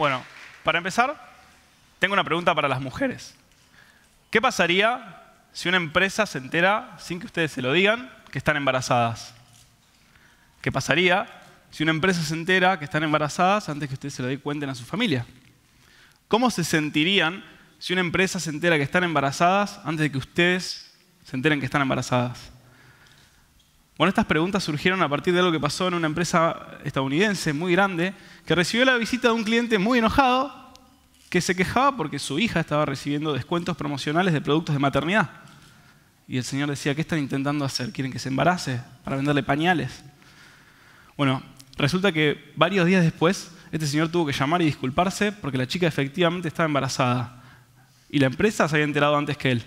Bueno, para empezar, tengo una pregunta para las mujeres. ¿Qué pasaría si una empresa se entera, sin que ustedes se lo digan, que están embarazadas? ¿Qué pasaría si una empresa se entera que están embarazadas antes que ustedes se lo den cuenten a su familia? ¿Cómo se sentirían si una empresa se entera que están embarazadas antes de que ustedes se enteren que están embarazadas? Bueno, estas preguntas surgieron a partir de algo que pasó en una empresa estadounidense muy grande que recibió la visita de un cliente muy enojado que se quejaba porque su hija estaba recibiendo descuentos promocionales de productos de maternidad. Y el señor decía, ¿qué están intentando hacer? ¿Quieren que se embarace para venderle pañales? Bueno, resulta que varios días después este señor tuvo que llamar y disculparse porque la chica efectivamente estaba embarazada. Y la empresa se había enterado antes que él.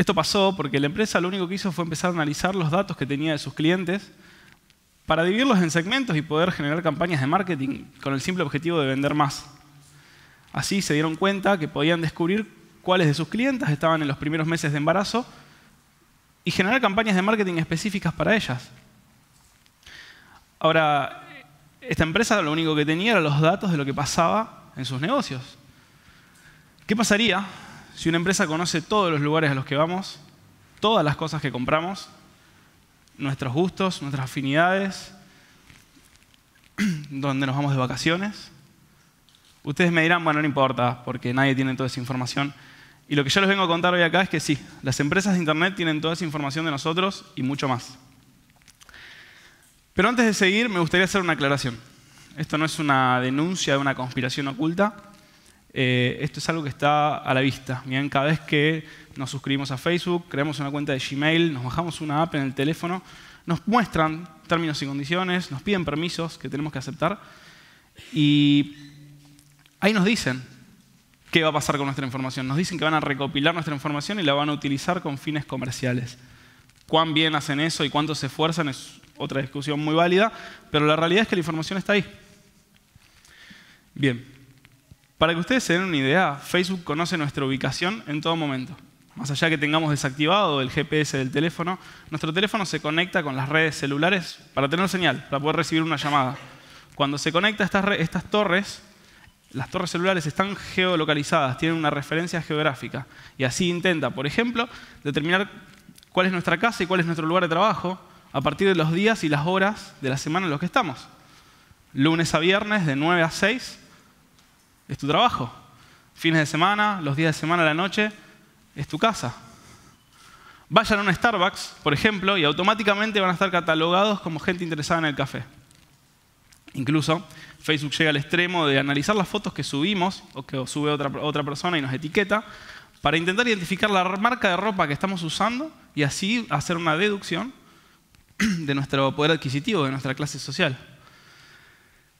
Esto pasó porque la empresa lo único que hizo fue empezar a analizar los datos que tenía de sus clientes para dividirlos en segmentos y poder generar campañas de marketing con el simple objetivo de vender más. Así se dieron cuenta que podían descubrir cuáles de sus clientes estaban en los primeros meses de embarazo y generar campañas de marketing específicas para ellas. Ahora, esta empresa lo único que tenía era los datos de lo que pasaba en sus negocios. ¿Qué pasaría si una empresa conoce todos los lugares a los que vamos, todas las cosas que compramos, nuestros gustos, nuestras afinidades, donde nos vamos de vacaciones, ustedes me dirán, bueno, no importa, porque nadie tiene toda esa información. Y lo que yo les vengo a contar hoy acá es que sí, las empresas de Internet tienen toda esa información de nosotros y mucho más. Pero antes de seguir, me gustaría hacer una aclaración. Esto no es una denuncia de una conspiración oculta eh, esto es algo que está a la vista. Miren, cada vez que nos suscribimos a Facebook, creamos una cuenta de Gmail, nos bajamos una app en el teléfono, nos muestran términos y condiciones, nos piden permisos que tenemos que aceptar y ahí nos dicen qué va a pasar con nuestra información. Nos dicen que van a recopilar nuestra información y la van a utilizar con fines comerciales. Cuán bien hacen eso y cuánto se esfuerzan es otra discusión muy válida, pero la realidad es que la información está ahí. Bien, para que ustedes se den una idea, Facebook conoce nuestra ubicación en todo momento. Más allá que tengamos desactivado el GPS del teléfono, nuestro teléfono se conecta con las redes celulares para tener señal, para poder recibir una llamada. Cuando se conecta estas, estas torres, las torres celulares están geolocalizadas, tienen una referencia geográfica. Y así intenta, por ejemplo, determinar cuál es nuestra casa y cuál es nuestro lugar de trabajo a partir de los días y las horas de la semana en los que estamos. Lunes a viernes de 9 a 6 es tu trabajo. Fines de semana, los días de semana, la noche, es tu casa. Vayan a un Starbucks, por ejemplo, y automáticamente van a estar catalogados como gente interesada en el café. Incluso Facebook llega al extremo de analizar las fotos que subimos o que sube otra, otra persona y nos etiqueta para intentar identificar la marca de ropa que estamos usando y así hacer una deducción de nuestro poder adquisitivo, de nuestra clase social.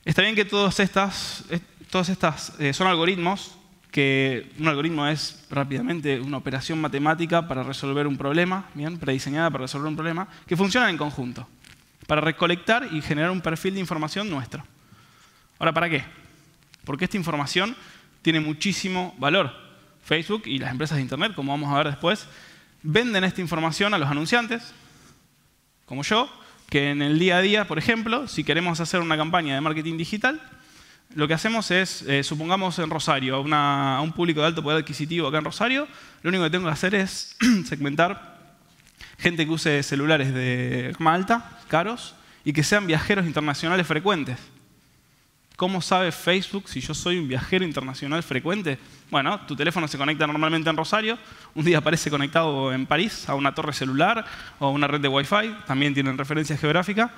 Está bien que todas estas, todas estas eh, son algoritmos que un algoritmo es rápidamente una operación matemática para resolver un problema, bien, prediseñada para resolver un problema, que funcionan en conjunto, para recolectar y generar un perfil de información nuestro. Ahora, ¿para qué? Porque esta información tiene muchísimo valor. Facebook y las empresas de Internet, como vamos a ver después, venden esta información a los anunciantes, como yo, que en el día a día, por ejemplo, si queremos hacer una campaña de marketing digital, lo que hacemos es, eh, supongamos en Rosario, a, un público de alto poder adquisitivo acá en Rosario, lo único que tengo que hacer es segmentar gente que use celulares de Malta alta, caros, y que sean viajeros internacionales frecuentes. ¿Cómo sabe Facebook si yo soy un viajero internacional frecuente? Bueno, tu teléfono se conecta normalmente en Rosario, un día aparece conectado en París a una torre celular o a una red de Wi-Fi, también tienen referencia geográfica,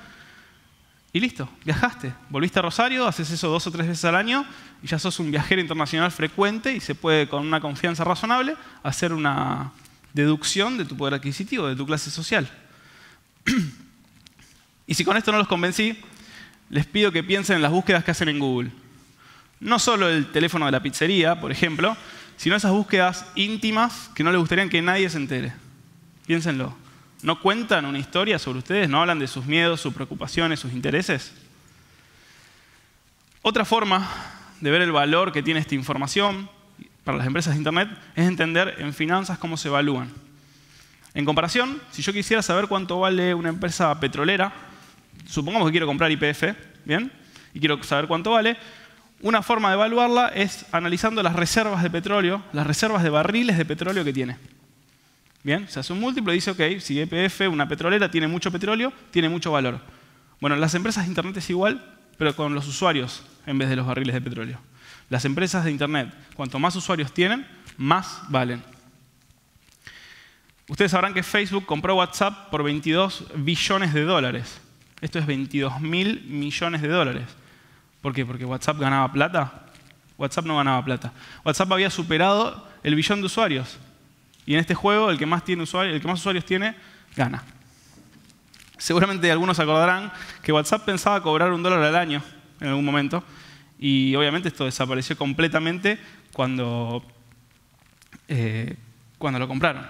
y listo, viajaste. Volviste a Rosario, haces eso dos o tres veces al año y ya sos un viajero internacional frecuente y se puede, con una confianza razonable, hacer una deducción de tu poder adquisitivo, de tu clase social. y si con esto no los convencí, les pido que piensen en las búsquedas que hacen en Google. No solo el teléfono de la pizzería, por ejemplo, sino esas búsquedas íntimas que no les gustaría que nadie se entere. Piénsenlo. ¿No cuentan una historia sobre ustedes? ¿No hablan de sus miedos, sus preocupaciones, sus intereses? Otra forma de ver el valor que tiene esta información para las empresas de Internet es entender en finanzas cómo se evalúan. En comparación, si yo quisiera saber cuánto vale una empresa petrolera, supongamos que quiero comprar IPF, ¿bien? Y quiero saber cuánto vale, una forma de evaluarla es analizando las reservas de petróleo, las reservas de barriles de petróleo que tiene. Bien, se hace un múltiplo y dice, ok, si EPF, una petrolera, tiene mucho petróleo, tiene mucho valor. Bueno, las empresas de Internet es igual, pero con los usuarios en vez de los barriles de petróleo. Las empresas de Internet, cuanto más usuarios tienen, más valen. Ustedes sabrán que Facebook compró WhatsApp por 22 billones de dólares. Esto es 22 mil millones de dólares. ¿Por qué? Porque WhatsApp ganaba plata. WhatsApp no ganaba plata. WhatsApp había superado el billón de usuarios. Y en este juego, el que más, tiene usuario, el que más usuarios tiene, gana. Seguramente algunos acordarán que WhatsApp pensaba cobrar un dólar al año en algún momento. Y obviamente esto desapareció completamente cuando, eh, cuando lo compraron.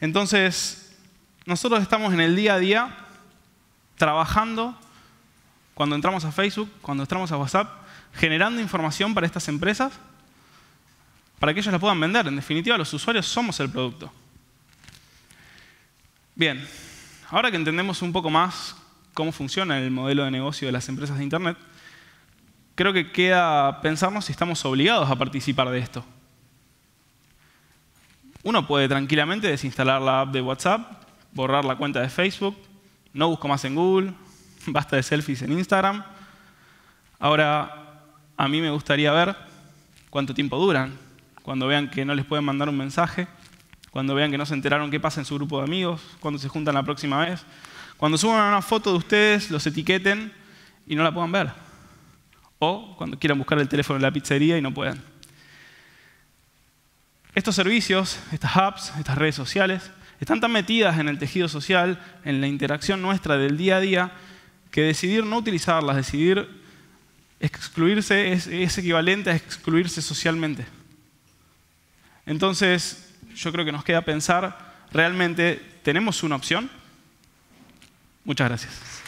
Entonces, nosotros estamos en el día a día trabajando cuando entramos a Facebook, cuando entramos a WhatsApp, generando información para estas empresas para que ellos la puedan vender. En definitiva, los usuarios somos el producto. Bien, ahora que entendemos un poco más cómo funciona el modelo de negocio de las empresas de Internet, creo que queda pensarnos si estamos obligados a participar de esto. Uno puede tranquilamente desinstalar la app de WhatsApp, borrar la cuenta de Facebook, no busco más en Google, basta de selfies en Instagram. Ahora, a mí me gustaría ver cuánto tiempo duran, cuando vean que no les pueden mandar un mensaje, cuando vean que no se enteraron qué pasa en su grupo de amigos, cuando se juntan la próxima vez, cuando suban una foto de ustedes, los etiqueten y no la puedan ver. O cuando quieran buscar el teléfono en la pizzería y no puedan. Estos servicios, estas apps, estas redes sociales, están tan metidas en el tejido social, en la interacción nuestra del día a día, que decidir no utilizarlas, decidir excluirse es, es equivalente a excluirse socialmente. Entonces, yo creo que nos queda pensar, ¿realmente tenemos una opción? Muchas gracias.